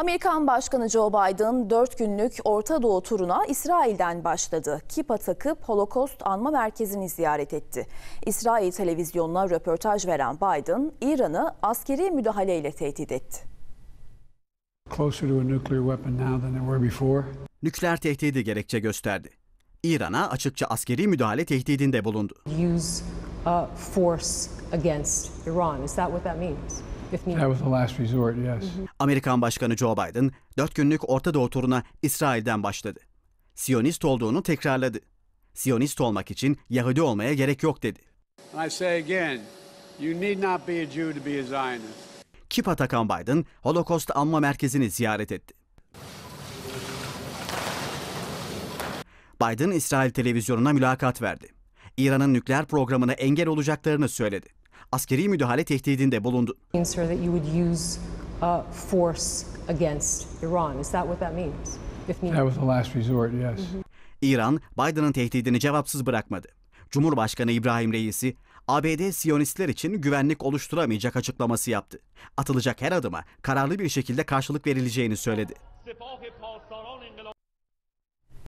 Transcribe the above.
Amerikan Başkanı Joe Biden 4 günlük Orta Doğu turuna İsrail'den başladı. Kipa takıp Holocaust Anma Merkezi'ni ziyaret etti. İsrail televizyonuna röportaj veren Biden, İran'ı askeri müdahaleyle tehdit etti. Nükleer tehdidi gerekçe gösterdi. İran'a açıkça askeri müdahale tehdidinde bulundu. Use, uh, force against Iran. Is that what that means? Mm-hmm. Amerikan Başkanı Joe Biden, dört günlük Orta Doğu turuna İsrail'den başladı. Siyonist olduğunu tekrarladı. Siyonist olmak için Yahudi olmaya gerek yok dedi. Again, Kip Biden, Holocaust Anma Merkezi'ni ziyaret etti. Biden, İsrail televizyonuna mülakat verdi. İran'ın nükleer programına engel olacaklarını söyledi askeri müdahale tehdidinde bulundu. İran, Biden'ın tehdidini cevapsız bırakmadı. Cumhurbaşkanı İbrahim Reis'i ABD Siyonistler için güvenlik oluşturamayacak açıklaması yaptı. Atılacak her adıma kararlı bir şekilde karşılık verileceğini söyledi.